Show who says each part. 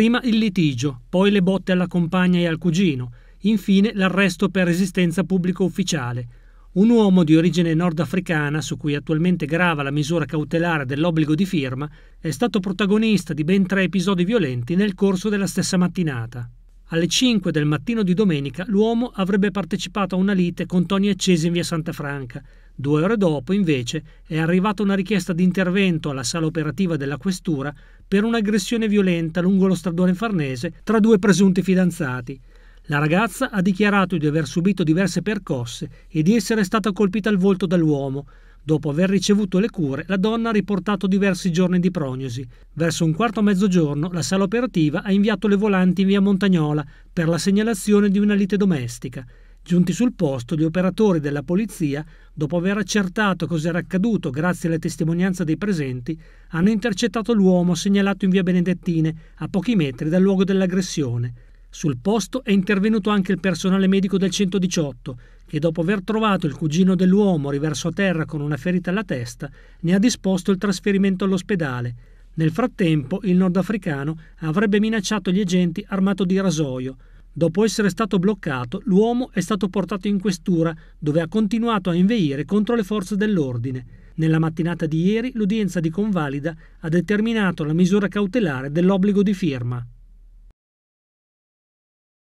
Speaker 1: Prima il litigio, poi le botte alla compagna e al cugino, infine l'arresto per resistenza pubblico ufficiale. Un uomo di origine nordafricana, su cui attualmente grava la misura cautelare dell'obbligo di firma, è stato protagonista di ben tre episodi violenti nel corso della stessa mattinata. Alle 5 del mattino di domenica l'uomo avrebbe partecipato a una lite con toni Accesi in via Santa Franca Due ore dopo, invece, è arrivata una richiesta di intervento alla sala operativa della questura per un'aggressione violenta lungo lo stradone farnese tra due presunti fidanzati. La ragazza ha dichiarato di aver subito diverse percosse e di essere stata colpita al volto dall'uomo. Dopo aver ricevuto le cure, la donna ha riportato diversi giorni di prognosi. Verso un quarto a mezzogiorno, la sala operativa ha inviato le volanti in via Montagnola per la segnalazione di una lite domestica. Giunti sul posto, gli operatori della polizia, dopo aver accertato cosa era accaduto grazie alla testimonianza dei presenti, hanno intercettato l'uomo segnalato in via Benedettine, a pochi metri dal luogo dell'aggressione. Sul posto è intervenuto anche il personale medico del 118, che dopo aver trovato il cugino dell'uomo riverso a terra con una ferita alla testa, ne ha disposto il trasferimento all'ospedale. Nel frattempo il nordafricano avrebbe minacciato gli agenti armato di rasoio, Dopo essere stato bloccato, l'uomo è stato portato in questura, dove ha continuato a inveire contro le forze dell'ordine. Nella mattinata di ieri l'udienza di convalida ha determinato la misura cautelare dell'obbligo di firma.